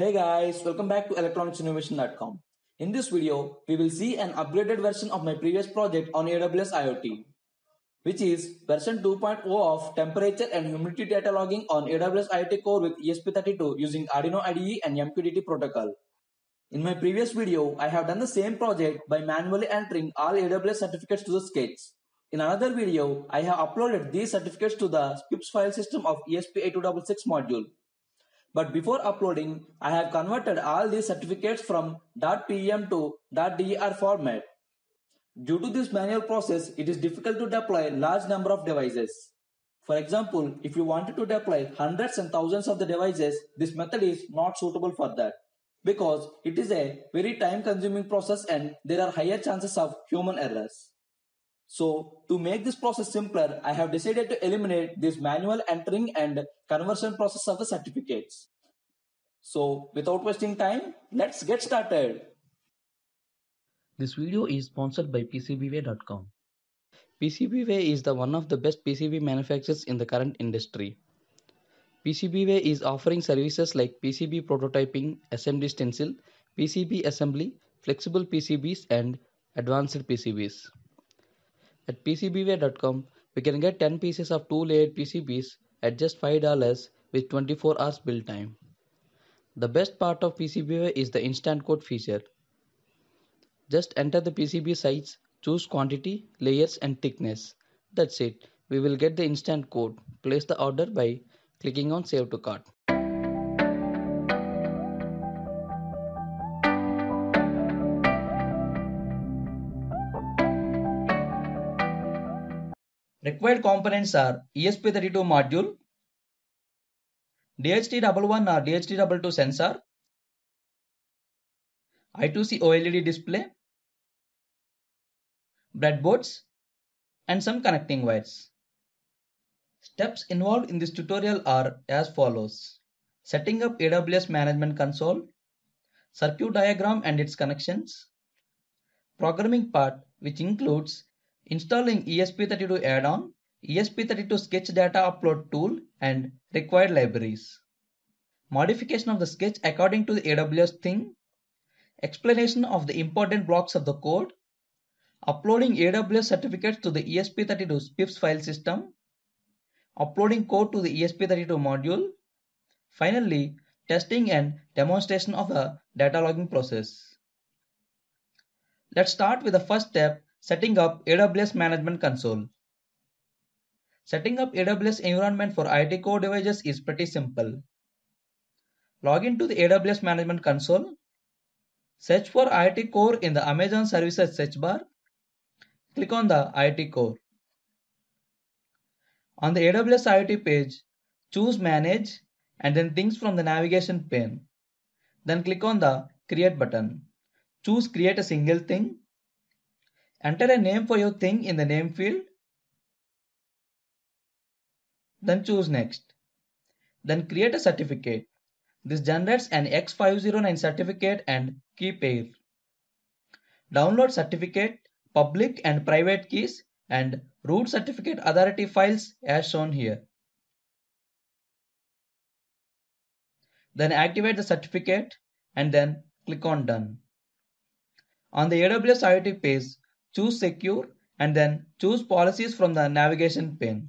Hey guys, welcome back to electronicsinnovation.com. In this video, we will see an upgraded version of my previous project on AWS IoT, which is version 2.0 of temperature and humidity data logging on AWS IoT Core with ESP32 using Arduino IDE and MQTT protocol. In my previous video, I have done the same project by manually entering all AWS certificates to the sketch. In another video, I have uploaded these certificates to the SPIPS file system of ESP8266 module. But before uploading, I have converted all these certificates from .pem to .der format. Due to this manual process, it is difficult to deploy large number of devices. For example, if you wanted to deploy hundreds and thousands of the devices, this method is not suitable for that because it is a very time consuming process and there are higher chances of human errors. So to make this process simpler, I have decided to eliminate this manual entering and conversion process of the certificates. So without wasting time, let's get started. This video is sponsored by PCBWay.com. PCBWay is the one of the best PCB manufacturers in the current industry. PCBWay is offering services like PCB prototyping, assembly stencil, PCB assembly, flexible PCBs and advanced PCBs. At PCBWay.com, we can get 10 pieces of 2 layered PCBs at just $5 with 24 hours build time. The best part of PCBWay is the instant code feature. Just enter the PCB size, choose quantity, layers and thickness. That's it. We will get the instant code. Place the order by clicking on save to cart. Required components are ESP32 module, DHT11 or DHT22 sensor, I2C OLED display, breadboards, and some connecting wires. Steps involved in this tutorial are as follows. Setting up AWS Management Console, circuit diagram and its connections, programming part which includes installing ESP32 add-on, ESP32 sketch data upload tool and required libraries. Modification of the sketch according to the AWS thing. Explanation of the important blocks of the code. Uploading AWS certificates to the ESP32 PIFS file system. Uploading code to the ESP32 module. Finally, testing and demonstration of the data logging process. Let's start with the first step, setting up AWS Management Console. Setting up AWS environment for IT core devices is pretty simple. Log into the AWS Management Console. Search for IT core in the Amazon Services search bar. Click on the IT core. On the AWS IoT page, choose Manage and then Things from the navigation pane. Then click on the Create button. Choose Create a single thing. Enter a name for your thing in the name field then choose next. Then create a certificate. This generates an X509 certificate and key pair. Download certificate, public and private keys and root certificate authority files as shown here. Then activate the certificate and then click on done. On the AWS IoT page, choose secure and then choose policies from the navigation pane.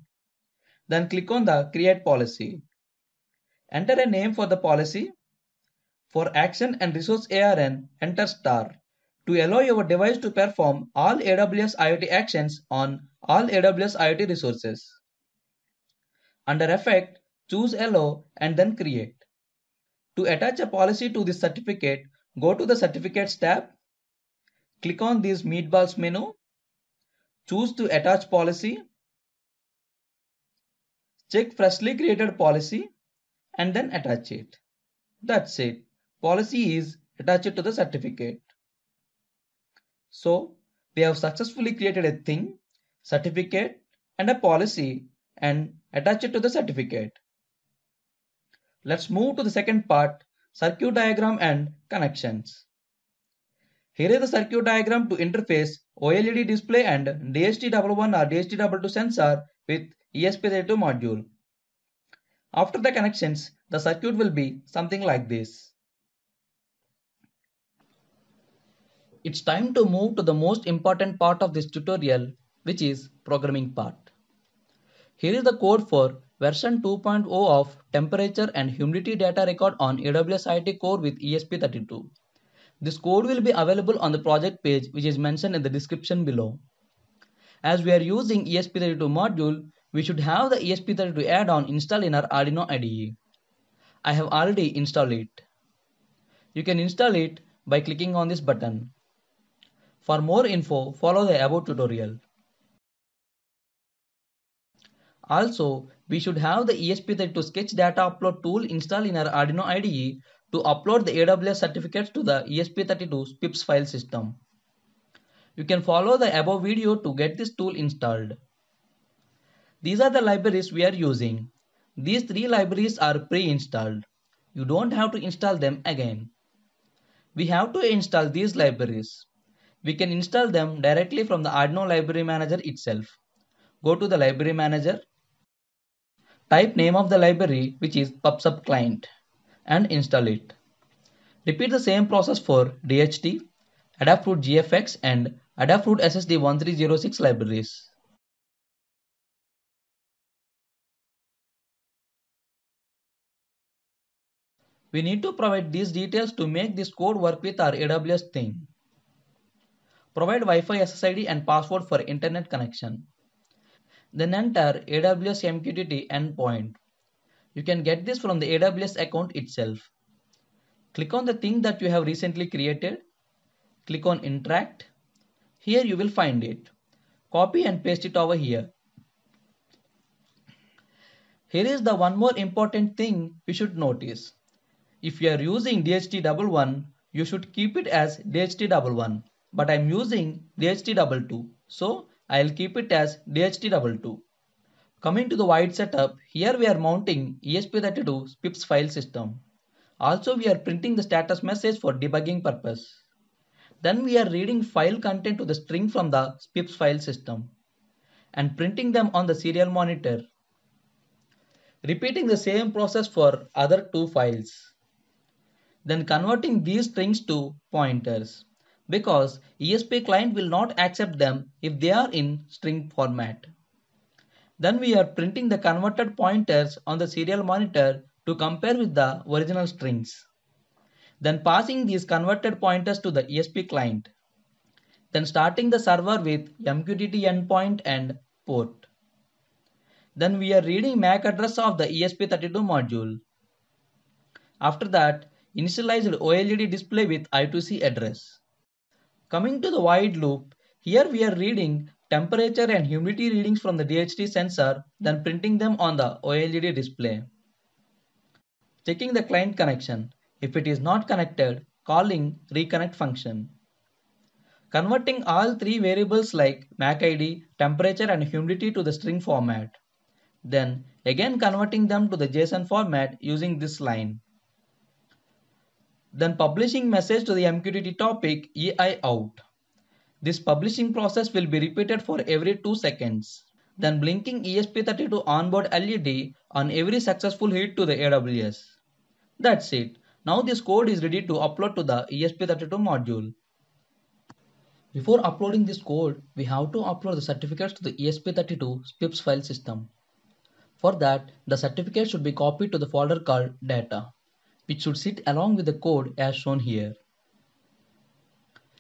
Then click on the create policy. Enter a name for the policy. For action and resource ARN, enter star to allow your device to perform all AWS IoT actions on all AWS IoT resources. Under Effect, choose Allow and then Create. To attach a policy to this certificate, go to the Certificates tab. Click on this Meatballs menu. Choose to attach policy. Check freshly created policy and then attach it. That's it. Policy is attached to the certificate. So we have successfully created a thing, certificate and a policy and attach it to the certificate. Let's move to the second part, circuit diagram and connections. Here is the circuit diagram to interface OLED display and DHT11 or DHT22 sensor with ESP32 module. After the connections, the circuit will be something like this. It's time to move to the most important part of this tutorial, which is programming part. Here is the code for version 2.0 of temperature and humidity data record on AWS IT Core with ESP32. This code will be available on the project page which is mentioned in the description below. As we are using ESP32 module, we should have the ESP32 add-on installed in our Arduino IDE. I have already installed it. You can install it by clicking on this button. For more info, follow the above tutorial. Also, we should have the ESP32 sketch data upload tool installed in our Arduino IDE to upload the AWS certificates to the ESP32 PIPS file system. You can follow the above video to get this tool installed. These are the libraries we are using. These three libraries are pre-installed. You don't have to install them again. We have to install these libraries. We can install them directly from the Arduino Library Manager itself. Go to the Library Manager. Type name of the library which is PubSub client and install it. Repeat the same process for DHT, Adafruit GFX and Adafruit SSD 1306 libraries. We need to provide these details to make this code work with our AWS thing. Provide Wi-Fi SSID and password for internet connection. Then enter AWS MQTT endpoint. You can get this from the AWS account itself. Click on the thing that you have recently created. Click on interact. Here you will find it. Copy and paste it over here. Here is the one more important thing we should notice. If you are using DHT11, you should keep it as DHT11. But I am using DHT22, so I will keep it as DHT22. Coming to the wide setup, here we are mounting ESP32 SPIPS file system. Also we are printing the status message for debugging purpose. Then we are reading file content to the string from the SPIPS file system and printing them on the serial monitor. Repeating the same process for other two files then converting these strings to pointers because ESP client will not accept them if they are in string format. Then we are printing the converted pointers on the serial monitor to compare with the original strings. Then passing these converted pointers to the ESP client. Then starting the server with MQTT endpoint and port. Then we are reading MAC address of the ESP32 module. After that, initialized OLED display with I2C address. Coming to the wide loop, here we are reading temperature and humidity readings from the DHT sensor, then printing them on the OLED display. Checking the client connection. If it is not connected, calling reconnect function. Converting all three variables like MAC ID, temperature and humidity to the string format. Then again converting them to the JSON format using this line then publishing message to the MQTT topic EI out. This publishing process will be repeated for every 2 seconds. Then blinking ESP32 onboard LED on every successful hit to the AWS. That's it. Now this code is ready to upload to the ESP32 module. Before uploading this code, we have to upload the certificates to the ESP32 SPIPS file system. For that, the certificate should be copied to the folder called data which should sit along with the code as shown here.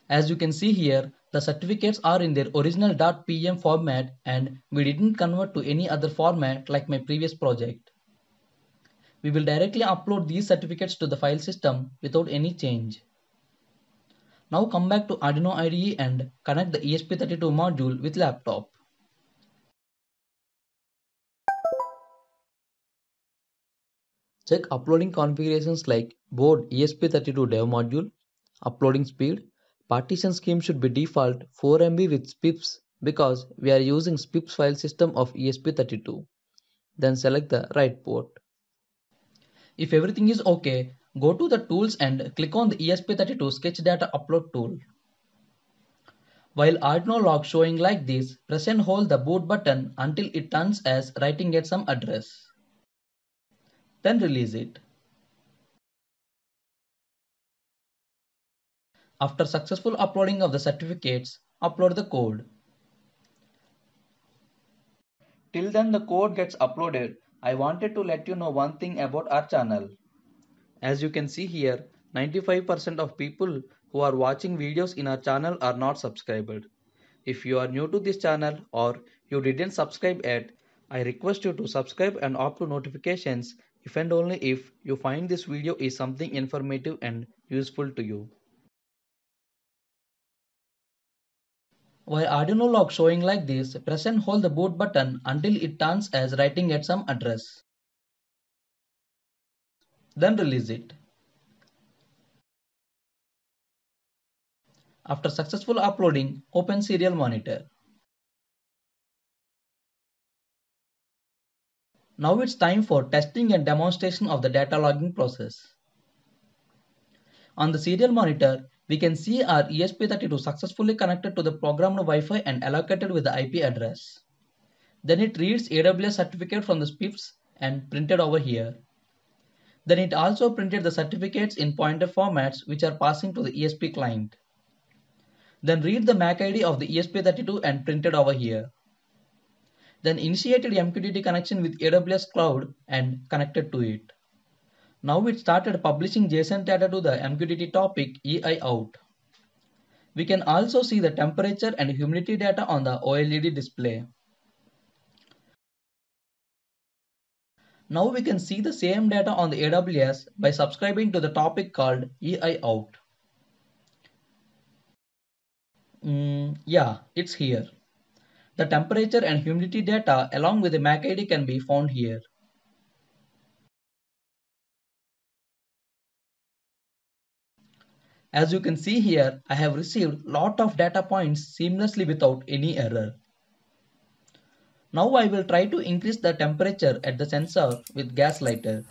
As you can see here, the certificates are in their original .pm format and we didn't convert to any other format like my previous project. We will directly upload these certificates to the file system without any change. Now come back to Arduino IDE and connect the ESP32 module with laptop. Check uploading configurations like board ESP32 dev module, uploading speed. Partition scheme should be default 4 MB with SPIPS because we are using SPIPS file system of ESP32. Then select the right port. If everything is okay, go to the tools and click on the ESP32 sketch data upload tool. While Arduino log showing like this, press and hold the boot button until it turns as writing at some address then release it. After successful uploading of the certificates, upload the code. Till then the code gets uploaded, I wanted to let you know one thing about our channel. As you can see here, 95% of people who are watching videos in our channel are not subscribed. If you are new to this channel or you didn't subscribe yet, I request you to subscribe and opt to notifications if and only if you find this video is something informative and useful to you. While Arduino log showing like this, press and hold the boot button until it turns as writing at some address. Then release it. After successful uploading, open serial monitor. Now it's time for testing and demonstration of the data logging process. On the serial monitor, we can see our ESP32 successfully connected to the programmed Wi-Fi and allocated with the IP address. Then it reads AWS certificate from the SPIFs and printed over here. Then it also printed the certificates in pointer formats which are passing to the ESP client. Then read the MAC ID of the ESP32 and printed over here then initiated MQTT connection with AWS Cloud and connected to it. Now it started publishing JSON data to the MQTT topic EI out. We can also see the temperature and humidity data on the OLED display. Now we can see the same data on the AWS by subscribing to the topic called EI out. Mm, yeah, it's here. The temperature and humidity data along with the ID can be found here. As you can see here, I have received lot of data points seamlessly without any error. Now I will try to increase the temperature at the sensor with gas lighter.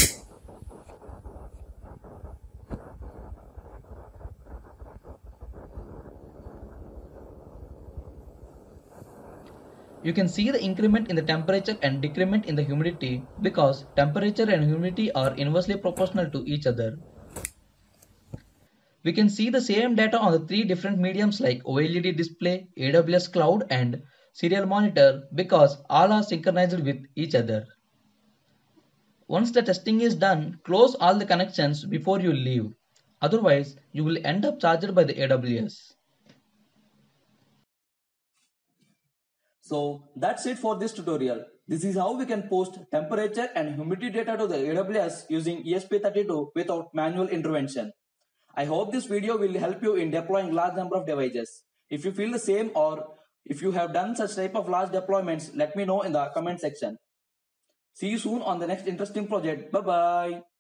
You can see the increment in the temperature and decrement in the humidity because temperature and humidity are inversely proportional to each other. We can see the same data on the three different mediums like OLED display, AWS cloud and serial monitor because all are synchronized with each other. Once the testing is done, close all the connections before you leave. Otherwise, you will end up charged by the AWS. So that's it for this tutorial. This is how we can post temperature and humidity data to the AWS using ESP32 without manual intervention. I hope this video will help you in deploying large number of devices. If you feel the same or if you have done such type of large deployments, let me know in the comment section. See you soon on the next interesting project. Bye bye.